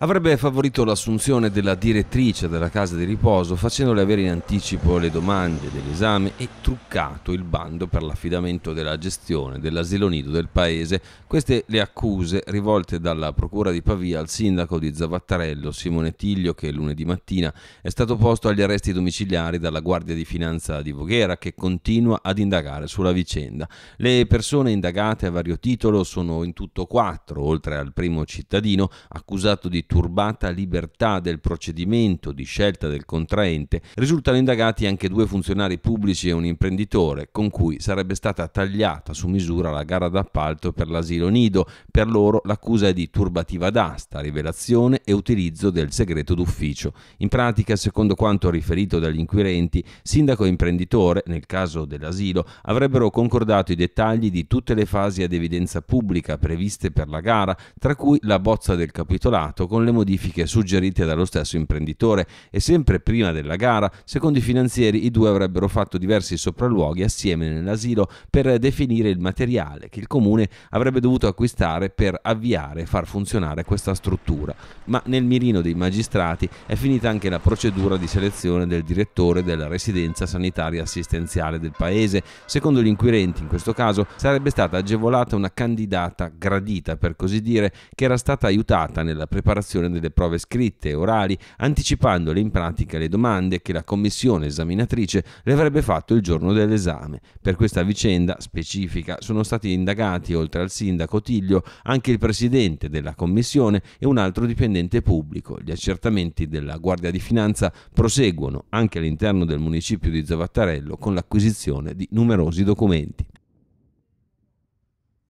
avrebbe favorito l'assunzione della direttrice della casa di riposo facendole avere in anticipo le domande dell'esame e truccato il bando per l'affidamento della gestione dell'asilo nido del paese. Queste le accuse rivolte dalla Procura di Pavia al sindaco di Zavattarello Simone Tiglio che lunedì mattina è stato posto agli arresti domiciliari dalla Guardia di Finanza di Voghera che continua ad indagare sulla vicenda. Le persone indagate a vario titolo sono in tutto quattro, oltre al primo cittadino accusato di turbata libertà del procedimento di scelta del contraente, risultano indagati anche due funzionari pubblici e un imprenditore, con cui sarebbe stata tagliata su misura la gara d'appalto per l'asilo nido. Per loro l'accusa è di turbativa d'asta, rivelazione e utilizzo del segreto d'ufficio. In pratica, secondo quanto riferito dagli inquirenti, sindaco e imprenditore, nel caso dell'asilo, avrebbero concordato i dettagli di tutte le fasi ad evidenza pubblica previste per la gara, tra cui la bozza del capitolato con con le modifiche suggerite dallo stesso imprenditore e sempre prima della gara, secondo i finanzieri, i due avrebbero fatto diversi sopralluoghi assieme nell'asilo per definire il materiale che il comune avrebbe dovuto acquistare per avviare e far funzionare questa struttura. Ma nel mirino dei magistrati è finita anche la procedura di selezione del direttore della residenza sanitaria assistenziale del paese. Secondo gli inquirenti, in questo caso, sarebbe stata agevolata una candidata gradita, per così dire, che era stata aiutata nella preparazione preparazione delle prove scritte e orali, anticipandole in pratica le domande che la commissione esaminatrice le avrebbe fatto il giorno dell'esame. Per questa vicenda specifica sono stati indagati, oltre al sindaco Tiglio, anche il presidente della commissione e un altro dipendente pubblico. Gli accertamenti della Guardia di Finanza proseguono anche all'interno del municipio di Zavattarello con l'acquisizione di numerosi documenti.